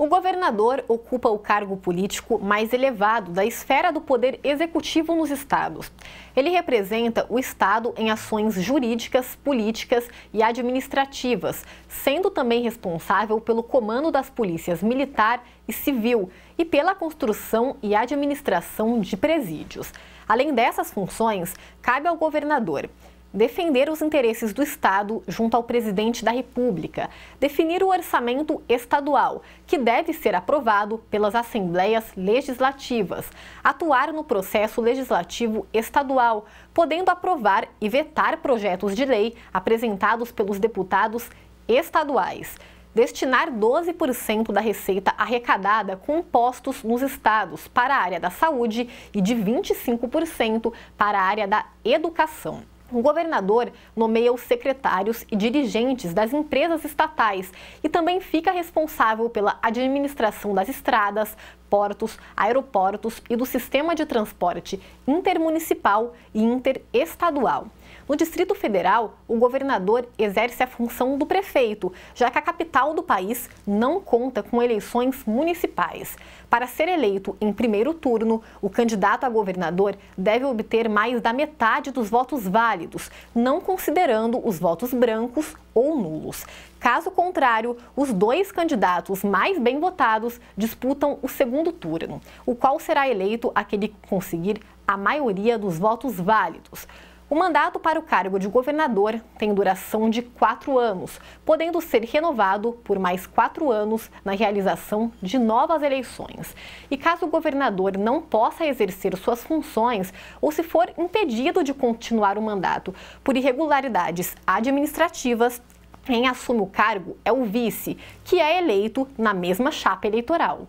O governador ocupa o cargo político mais elevado da esfera do poder executivo nos estados. Ele representa o estado em ações jurídicas, políticas e administrativas, sendo também responsável pelo comando das polícias militar e civil e pela construção e administração de presídios. Além dessas funções, cabe ao governador defender os interesses do Estado junto ao presidente da República, definir o orçamento estadual, que deve ser aprovado pelas assembleias legislativas, atuar no processo legislativo estadual, podendo aprovar e vetar projetos de lei apresentados pelos deputados estaduais destinar 12% da receita arrecadada com impostos nos estados para a área da saúde e de 25% para a área da educação. O governador nomeia os secretários e dirigentes das empresas estatais e também fica responsável pela administração das estradas, portos, aeroportos e do sistema de transporte intermunicipal e interestadual. No Distrito Federal, o governador exerce a função do prefeito, já que a capital do país não conta com eleições municipais. Para ser eleito em primeiro turno, o candidato a governador deve obter mais da metade dos votos válidos, não considerando os votos brancos ou nulos. Caso contrário, os dois candidatos mais bem votados disputam o segundo turno, o qual será eleito aquele que conseguir a maioria dos votos válidos. O mandato para o cargo de governador tem duração de quatro anos, podendo ser renovado por mais quatro anos na realização de novas eleições. E caso o governador não possa exercer suas funções ou se for impedido de continuar o mandato por irregularidades administrativas, quem assume o cargo é o vice, que é eleito na mesma chapa eleitoral.